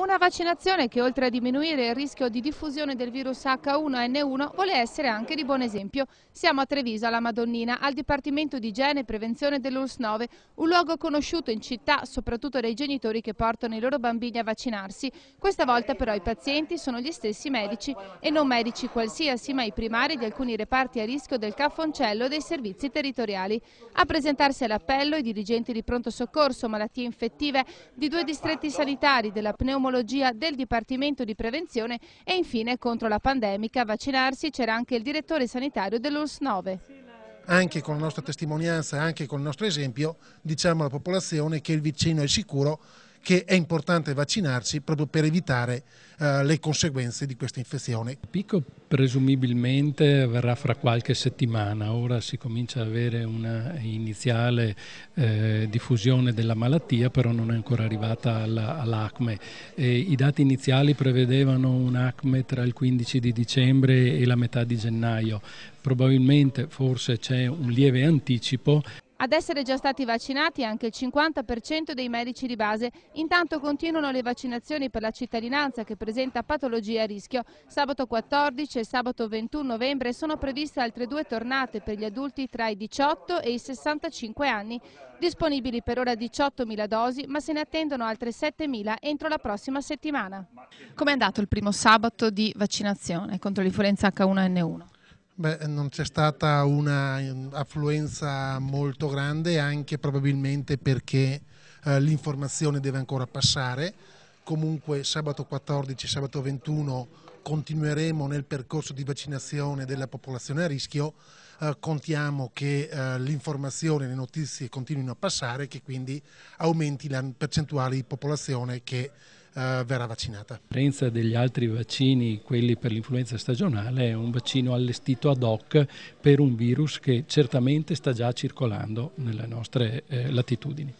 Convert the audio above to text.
Una vaccinazione che oltre a diminuire il rischio di diffusione del virus H1N1 vuole essere anche di buon esempio. Siamo a Treviso, alla Madonnina, al Dipartimento di Igiene e Prevenzione dell'URSS 9, un luogo conosciuto in città soprattutto dai genitori che portano i loro bambini a vaccinarsi. Questa volta però i pazienti sono gli stessi medici e non medici qualsiasi ma i primari di alcuni reparti a rischio del caffoncello e dei servizi territoriali. A presentarsi all'appello i dirigenti di pronto soccorso, malattie infettive di due distretti sanitari della pneumonia epidemiologia del Dipartimento di Prevenzione e infine contro la pandemica a vaccinarsi c'era anche il direttore sanitario dell'URS 9. Anche con la nostra testimonianza, anche con il nostro esempio, diciamo alla popolazione che il vicino è sicuro che è importante vaccinarsi proprio per evitare eh, le conseguenze di questa infezione. Il picco presumibilmente verrà fra qualche settimana, ora si comincia ad avere una iniziale eh, diffusione della malattia, però non è ancora arrivata all'acme. All I dati iniziali prevedevano un'acme tra il 15 di dicembre e la metà di gennaio, probabilmente forse c'è un lieve anticipo. Ad essere già stati vaccinati anche il 50% dei medici di base. Intanto continuano le vaccinazioni per la cittadinanza che presenta patologie a rischio. Sabato 14 e sabato 21 novembre sono previste altre due tornate per gli adulti tra i 18 e i 65 anni. Disponibili per ora 18.000 dosi, ma se ne attendono altre 7.000 entro la prossima settimana. Come è andato il primo sabato di vaccinazione contro l'influenza H1N1? Beh, non c'è stata un'affluenza mm, molto grande anche probabilmente perché eh, l'informazione deve ancora passare. Comunque sabato 14 e sabato 21 continueremo nel percorso di vaccinazione della popolazione a rischio. Eh, contiamo che eh, l'informazione e le notizie continuino a passare e che quindi aumenti la percentuale di popolazione che eh, verrà vaccinata. A differenza degli altri vaccini, quelli per l'influenza stagionale, è un vaccino allestito ad hoc per un virus che certamente sta già circolando nelle nostre eh, latitudini.